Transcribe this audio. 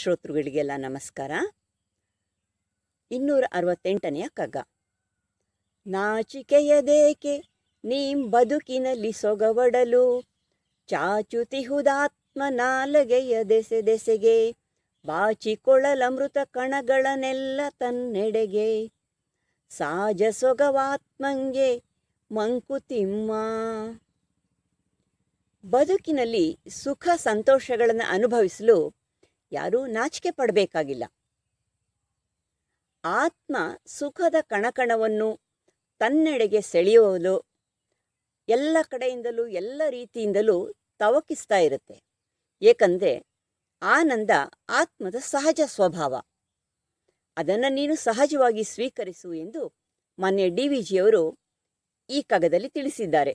ಶ್ರೋತೃಗಳಿಗೆಲ್ಲ ನಮಸ್ಕಾರ ಇನ್ನೂರ ಅರವತ್ತೆಂಟನೆಯ ಕಗ್ಗ ನಾಚಿಕೆಯದೇಕೆ ನೀಂ ಬದುಕಿನಲ್ಲಿ ಸೊಗವಡಲು ಚಾಚುತಿಹುದಾತ್ಮ ನಾಲಗೆಯ ದೆಸೆ ದೆಸೆಗೆ ಬಾಚಿಕೊಳ್ಳಲಮೃತ ಕಣಗಳನೆಲ್ಲ ತನ್ನೆಡೆಗೆ ಸಾಜ ಸೊಗವಾತ್ಮಂಗೆ ಮಂಕುತಿಮ್ಮ ಬದುಕಿನಲ್ಲಿ ಸುಖ ಸಂತೋಷಗಳನ್ನು ಅನುಭವಿಸಲು ಯಾರೂ ನಾಚಿಕೆ ಪಡಬೇಕಾಗಿಲ್ಲ ಆತ್ಮ ಸುಖದ ಕಣಕಣವನ್ನು ತನ್ನೆಡೆಗೆ ಸೆಳೆಯುವುದು ಎಲ್ಲ ಕಡೆಯಿಂದಲೂ ಎಲ್ಲ ರೀತಿಯಿಂದಲೂ ತವಕಿಸ್ತಾ ಇರುತ್ತೆ ಏಕೆಂದರೆ ಆನಂದ ಆತ್ಮದ ಸಹಜ ಸ್ವಭಾವ ಅದನ್ನು ನೀನು ಸಹಜವಾಗಿ ಸ್ವೀಕರಿಸು ಎಂದು ಮಾನ್ಯ ಡಿ ವಿ ಜಿಯವರು ಈ ಕಗದಲ್ಲಿ ತಿಳಿಸಿದ್ದಾರೆ